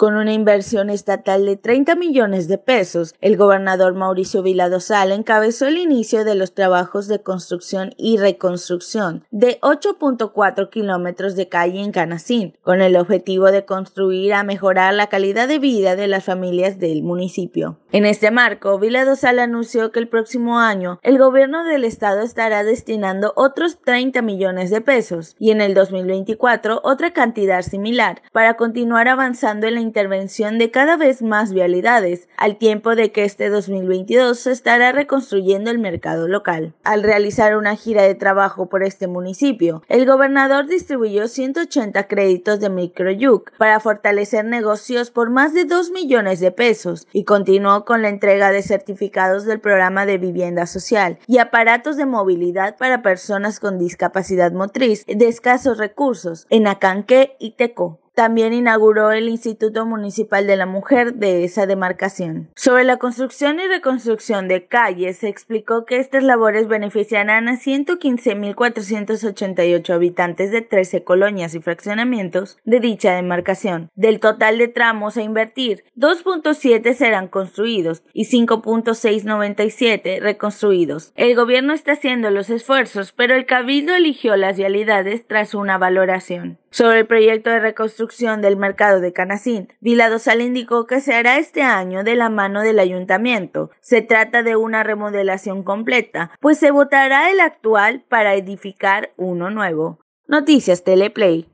Con una inversión estatal de 30 millones de pesos, el gobernador Mauricio Viladosal encabezó el inicio de los trabajos de construcción y reconstrucción de 8.4 kilómetros de calle en Canacín, con el objetivo de construir a mejorar la calidad de vida de las familias del municipio. En este marco, Viladosal anunció que el próximo año el gobierno del estado estará destinando otros 30 millones de pesos y en el 2024 otra cantidad similar para continuar avanzando en la intervención de cada vez más vialidades, al tiempo de que este 2022 se estará reconstruyendo el mercado local. Al realizar una gira de trabajo por este municipio, el gobernador distribuyó 180 créditos de Microyuc para fortalecer negocios por más de 2 millones de pesos y continuó con la entrega de certificados del programa de vivienda social y aparatos de movilidad para personas con discapacidad motriz de escasos recursos en Acanque y Teco. También inauguró el Instituto Municipal de la Mujer de esa demarcación. Sobre la construcción y reconstrucción de calles, se explicó que estas labores beneficiarán a 115.488 habitantes de 13 colonias y fraccionamientos de dicha demarcación. Del total de tramos a invertir, 2.7 serán construidos y 5.697 reconstruidos. El gobierno está haciendo los esfuerzos, pero el cabildo eligió las realidades tras una valoración. Sobre el proyecto de reconstrucción del mercado de Canacín, Vila indicó que se hará este año de la mano del ayuntamiento. Se trata de una remodelación completa, pues se votará el actual para edificar uno nuevo. Noticias Teleplay.